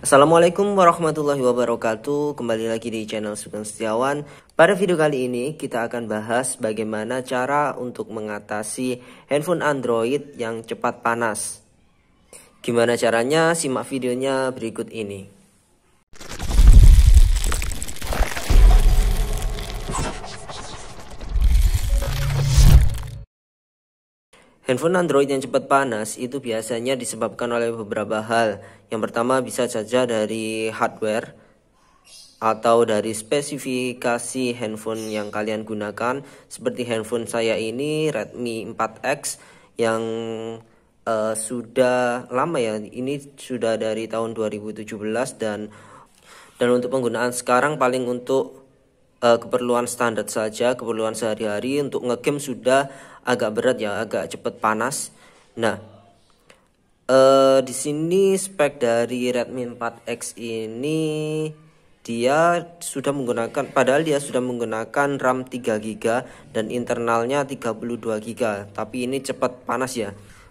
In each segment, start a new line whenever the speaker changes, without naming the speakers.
Assalamualaikum warahmatullahi wabarakatuh Kembali lagi di channel Sugeng Setiawan Pada video kali ini kita akan bahas bagaimana cara untuk mengatasi handphone Android yang cepat panas Gimana caranya simak videonya berikut ini Handphone Android yang cepat panas itu biasanya disebabkan oleh beberapa hal. Yang pertama bisa saja dari hardware atau dari spesifikasi handphone yang kalian gunakan. Seperti handphone saya ini Redmi 4X yang uh, sudah lama ya. Ini sudah dari tahun 2017 dan dan untuk penggunaan sekarang paling untuk uh, keperluan standar saja, keperluan sehari-hari untuk ngegame sudah agak berat ya, agak cepet panas. Nah, eh, di sini spek dari Redmi 4X ini dia sudah menggunakan padahal dia sudah menggunakan RAM 3 GB dan internalnya 32 GB, tapi ini cepat panas ya.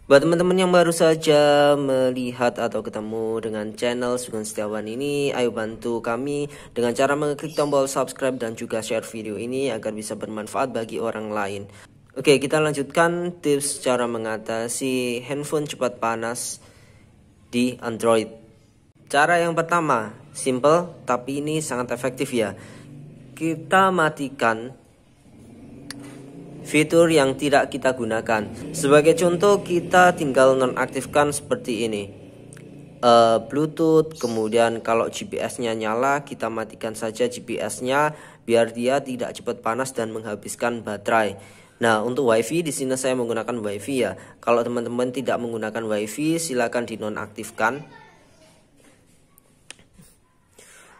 Buat teman-teman yang baru saja melihat atau ketemu dengan channel Sugeng Setiawan ini, ayo bantu kami dengan cara mengklik tombol subscribe dan juga share video ini agar bisa bermanfaat bagi orang lain. Oke, kita lanjutkan tips cara mengatasi handphone cepat panas di Android. Cara yang pertama, simple tapi ini sangat efektif ya. Kita matikan fitur yang tidak kita gunakan. Sebagai contoh, kita tinggal nonaktifkan seperti ini. Uh, Bluetooth, kemudian kalau GPS-nya nyala, kita matikan saja GPS-nya biar dia tidak cepat panas dan menghabiskan baterai. Nah, untuk WiFi di sini saya menggunakan WiFi ya. Kalau teman-teman tidak menggunakan WiFi, silakan dinonaktifkan.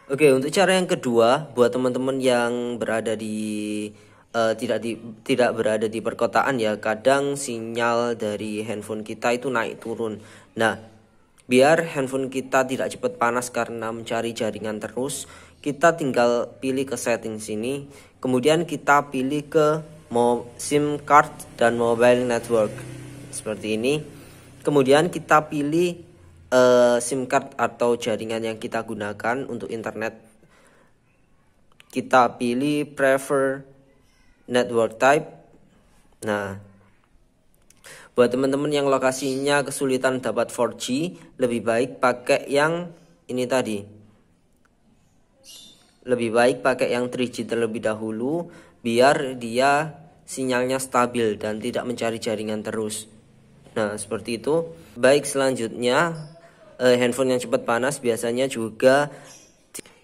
Oke, untuk cara yang kedua buat teman-teman yang berada di uh, tidak di tidak berada di perkotaan ya, kadang sinyal dari handphone kita itu naik turun. Nah, biar handphone kita tidak cepat panas karena mencari jaringan terus, kita tinggal pilih ke setting sini, kemudian kita pilih ke SIM card dan mobile network seperti ini kemudian kita pilih uh, SIM card atau jaringan yang kita gunakan untuk internet kita pilih prefer network type nah buat teman-teman yang lokasinya kesulitan dapat 4G lebih baik pakai yang ini tadi lebih baik pakai yang 3G terlebih dahulu biar dia sinyalnya stabil dan tidak mencari jaringan terus. Nah, seperti itu. Baik, selanjutnya eh, handphone yang cepat panas biasanya juga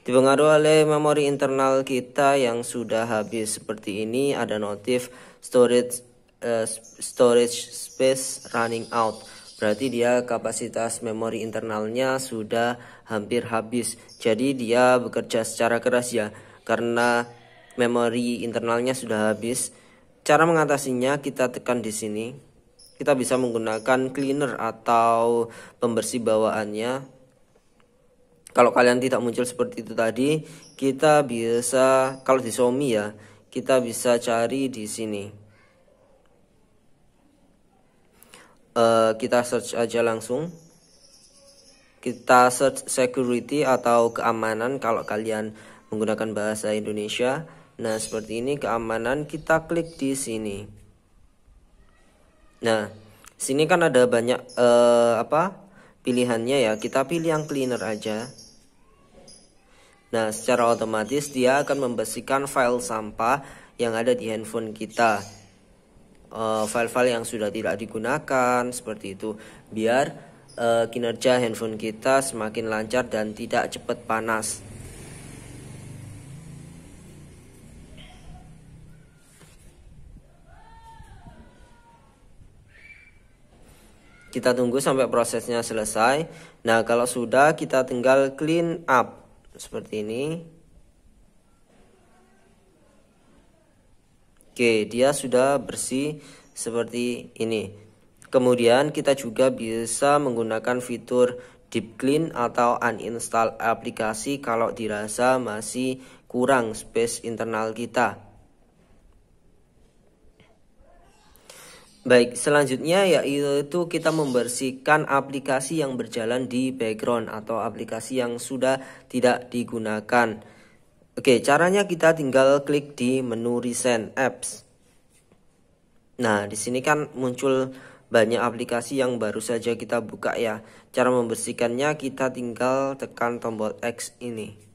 dipengaruhi oleh memori internal kita yang sudah habis. Seperti ini ada notif storage eh, storage space running out. Berarti dia kapasitas memori internalnya sudah hampir habis. Jadi dia bekerja secara keras ya karena memori internalnya sudah habis Cara mengatasinya kita tekan di sini. Kita bisa menggunakan cleaner atau pembersih bawaannya. Kalau kalian tidak muncul seperti itu tadi, kita bisa kalau di Xiaomi ya, kita bisa cari di sini. Uh, kita search aja langsung. Kita search security atau keamanan kalau kalian menggunakan bahasa Indonesia Nah, seperti ini keamanan kita klik di sini. Nah, sini kan ada banyak uh, apa? pilihannya ya. Kita pilih yang cleaner aja. Nah, secara otomatis dia akan membersihkan file sampah yang ada di handphone kita. Eh, file-file uh, yang sudah tidak digunakan seperti itu biar uh, kinerja handphone kita semakin lancar dan tidak cepat panas. Kita tunggu sampai prosesnya selesai. Nah, kalau sudah kita tinggal clean up seperti ini. Oke, dia sudah bersih seperti ini. Kemudian kita juga bisa menggunakan fitur deep clean atau uninstall aplikasi kalau dirasa masih kurang space internal kita. Baik, selanjutnya yaitu kita membersihkan aplikasi yang berjalan di background atau aplikasi yang sudah tidak digunakan. Oke, caranya kita tinggal klik di menu Recent Apps. Nah, di sini kan muncul banyak aplikasi yang baru saja kita buka ya. Cara membersihkannya kita tinggal tekan tombol X ini.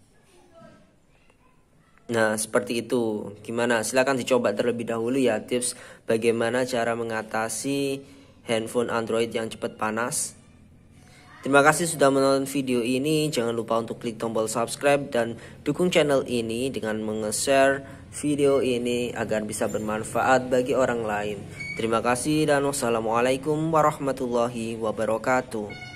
Nah, seperti itu. Gimana? Silahkan dicoba terlebih dahulu ya tips bagaimana cara mengatasi handphone Android yang cepat panas. Terima kasih sudah menonton video ini. Jangan lupa untuk klik tombol subscribe dan dukung channel ini dengan meng share video ini agar bisa bermanfaat bagi orang lain. Terima kasih dan wassalamualaikum warahmatullahi wabarakatuh.